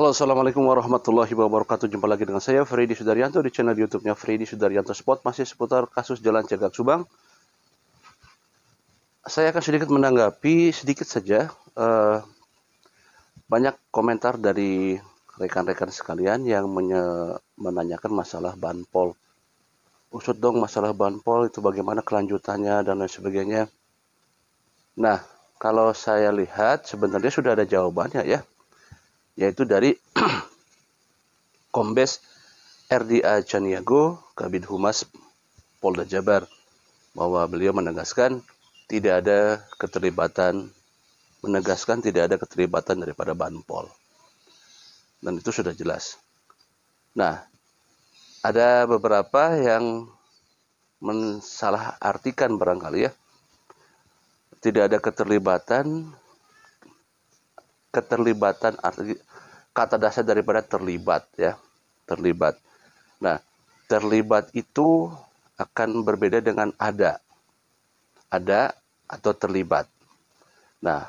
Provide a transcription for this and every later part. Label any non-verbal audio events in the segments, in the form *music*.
Halo assalamualaikum warahmatullahi wabarakatuh Jumpa lagi dengan saya Freddy Sudaryanto di channel youtube-nya Freddy Sudaryanto Spot Masih seputar kasus Jalan Cegak Subang Saya akan sedikit menanggapi sedikit saja uh, Banyak komentar dari rekan-rekan sekalian yang menanyakan masalah banpol Usut dong masalah banpol itu bagaimana kelanjutannya dan lain sebagainya Nah kalau saya lihat sebenarnya sudah ada jawabannya ya yaitu dari *clears throat* Kombes RDA Caniago, Kabid Humas Polda Jabar, bahwa beliau menegaskan tidak ada keterlibatan, menegaskan tidak ada keterlibatan daripada Banpol. Dan itu sudah jelas. Nah, ada beberapa yang mensalah artikan barangkali ya. Tidak ada keterlibatan keterlibatan kata dasar daripada terlibat ya terlibat nah terlibat itu akan berbeda dengan ada ada atau terlibat nah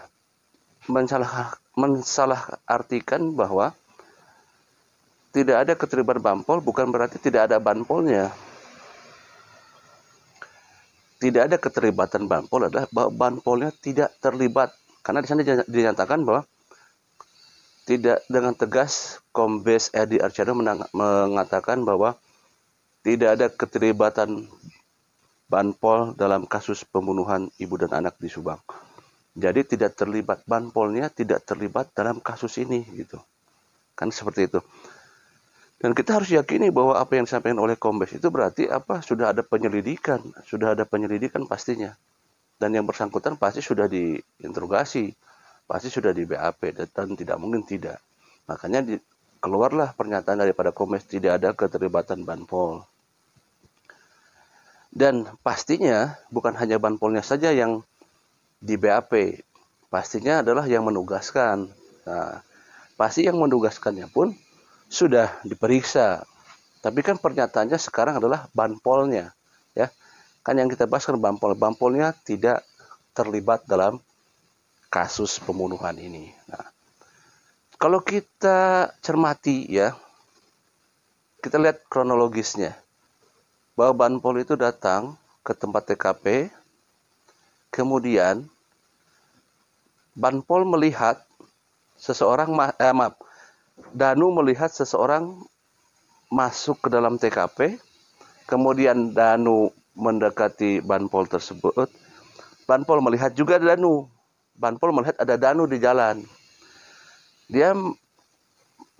mensalah mensalah artikan bahwa tidak ada keterlibatan banpol bukan berarti tidak ada banpolnya. Tidak ada keterlibatan banpol adalah bahwa banpolnya tidak terlibat karena di sana dinyatakan bahwa tidak dengan tegas Kombes Edi Archandra mengatakan bahwa tidak ada keterlibatan Banpol dalam kasus pembunuhan ibu dan anak di Subang. Jadi tidak terlibat Banpolnya tidak terlibat dalam kasus ini gitu. Kan seperti itu. Dan kita harus yakini bahwa apa yang disampaikan oleh Kombes itu berarti apa? Sudah ada penyelidikan, sudah ada penyelidikan pastinya. Dan yang bersangkutan pasti sudah diinterogasi pasti sudah di BAP dan tidak mungkin tidak. Makanya di, keluarlah pernyataan daripada Komes tidak ada keterlibatan Banpol. Dan pastinya bukan hanya Banpolnya saja yang di BAP, pastinya adalah yang menugaskan. Nah, pasti yang menugaskannya pun sudah diperiksa. Tapi kan pernyataannya sekarang adalah Banpolnya, ya. Kan yang kita bahas kan Banpol, Banpolnya tidak terlibat dalam kasus pembunuhan ini. Nah, kalau kita cermati ya, kita lihat kronologisnya. Bahwa Banpol itu datang ke tempat TKP, kemudian Banpol melihat seseorang, eh, maaf, Danu melihat seseorang masuk ke dalam TKP, kemudian Danu mendekati Banpol tersebut. Banpol melihat juga Danu Banpol melihat ada Danu di jalan. Dia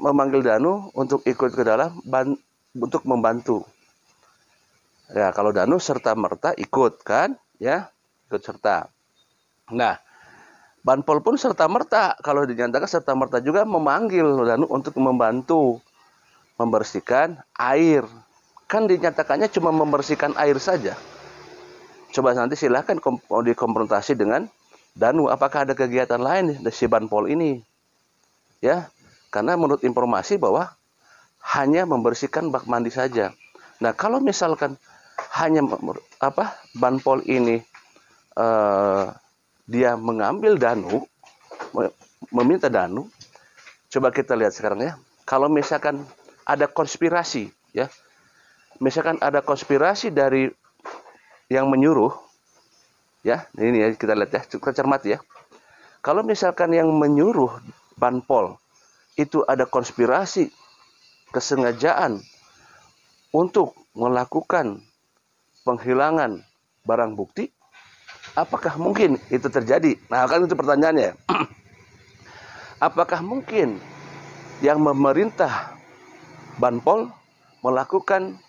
memanggil Danu untuk ikut ke dalam ban, untuk membantu. Ya, kalau Danu serta merta ikut kan, ya, ikut serta. Nah, Banpol pun serta merta kalau dinyatakan serta merta juga memanggil Danu untuk membantu membersihkan air. Kan dinyatakannya cuma membersihkan air saja. Coba nanti silahkan dikonfrontasi dengan Danu, apakah ada kegiatan lain di Pol ini? Ya, karena menurut informasi bahwa hanya membersihkan bak mandi saja. Nah, kalau misalkan hanya apa Banpol ini eh, dia mengambil Danu, meminta Danu, coba kita lihat sekarang ya. Kalau misalkan ada konspirasi, ya, misalkan ada konspirasi dari yang menyuruh ya ini ya kita lihat ya kita cermati ya kalau misalkan yang menyuruh banpol itu ada konspirasi kesengajaan untuk melakukan penghilangan barang bukti apakah mungkin itu terjadi nah kan itu pertanyaannya *clears throat* apakah mungkin yang memerintah banpol melakukan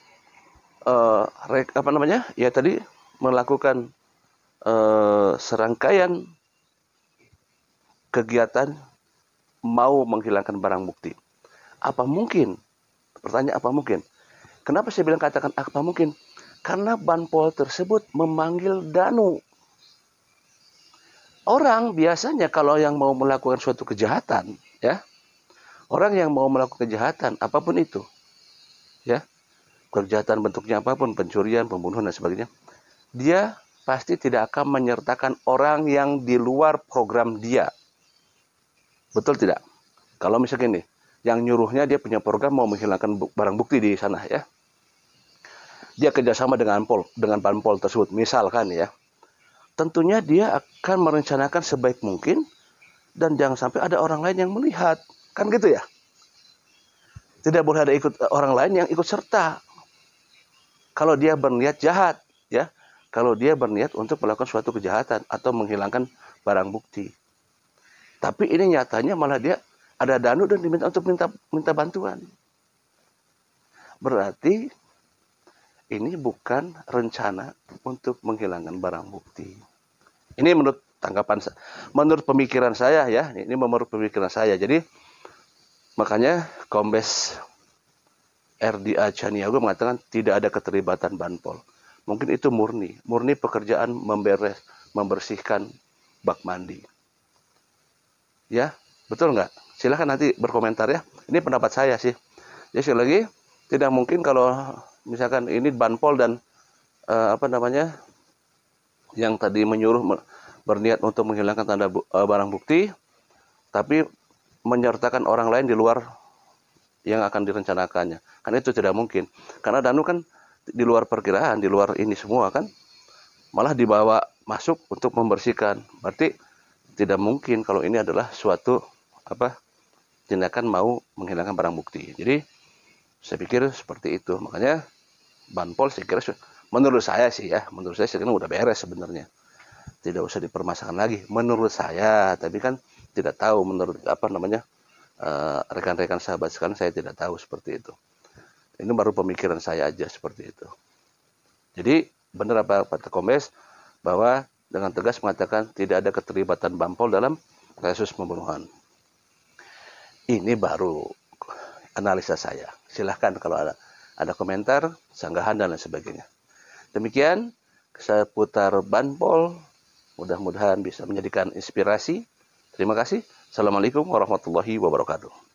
eh, apa namanya ya tadi melakukan Eh, serangkaian kegiatan mau menghilangkan barang bukti. Apa mungkin? Pertanyaan apa mungkin? Kenapa saya bilang katakan apa mungkin? Karena Banpol tersebut memanggil Danu. Orang biasanya kalau yang mau melakukan suatu kejahatan, ya, orang yang mau melakukan kejahatan apapun itu, ya, kejahatan bentuknya apapun, pencurian, pembunuhan dan sebagainya, dia pasti tidak akan menyertakan orang yang di luar program dia. Betul tidak? Kalau misalnya nih, yang nyuruhnya dia punya program mau menghilangkan barang bukti di sana ya. Dia kerjasama dengan pol dengan panpol tersebut misalkan ya. Tentunya dia akan merencanakan sebaik mungkin dan jangan sampai ada orang lain yang melihat kan gitu ya tidak boleh ada ikut eh, orang lain yang ikut serta kalau dia berniat jahat ya kalau dia berniat untuk melakukan suatu kejahatan atau menghilangkan barang bukti. Tapi ini nyatanya malah dia ada danu dan diminta untuk minta minta bantuan. Berarti ini bukan rencana untuk menghilangkan barang bukti. Ini menurut tanggapan menurut pemikiran saya ya, ini menurut pemikiran saya. Jadi makanya Kombes RDA Chaniago mengatakan tidak ada keterlibatan Banpol. Mungkin itu murni, murni pekerjaan memberes, membersihkan bak mandi. Ya, betul nggak? Silahkan nanti berkomentar ya. Ini pendapat saya sih. Jadi ya, sekali lagi, tidak mungkin kalau misalkan ini banpol dan uh, apa namanya yang tadi menyuruh berniat untuk menghilangkan tanda bu, eh, barang bukti, tapi menyertakan orang lain di luar yang akan direncanakannya. Kan itu tidak mungkin. Karena Danu kan di luar perkiraan, di luar ini semua kan, malah dibawa masuk untuk membersihkan. Berarti tidak mungkin kalau ini adalah suatu apa tindakan mau menghilangkan barang bukti. Jadi saya pikir seperti itu. Makanya Banpol saya kira menurut saya sih ya, menurut saya sekarang udah beres sebenarnya. Tidak usah dipermasakan lagi menurut saya, tapi kan tidak tahu menurut apa namanya eh, rekan-rekan sahabat sekarang saya tidak tahu seperti itu. Ini baru pemikiran saya aja seperti itu. Jadi benar apa kata Komes bahwa dengan tegas mengatakan tidak ada keterlibatan Bampol dalam kasus pembunuhan. Ini baru analisa saya. Silahkan kalau ada, ada komentar, sanggahan, dan lain sebagainya. Demikian saya putar Banpol. Mudah-mudahan bisa menjadikan inspirasi. Terima kasih. Assalamualaikum warahmatullahi wabarakatuh.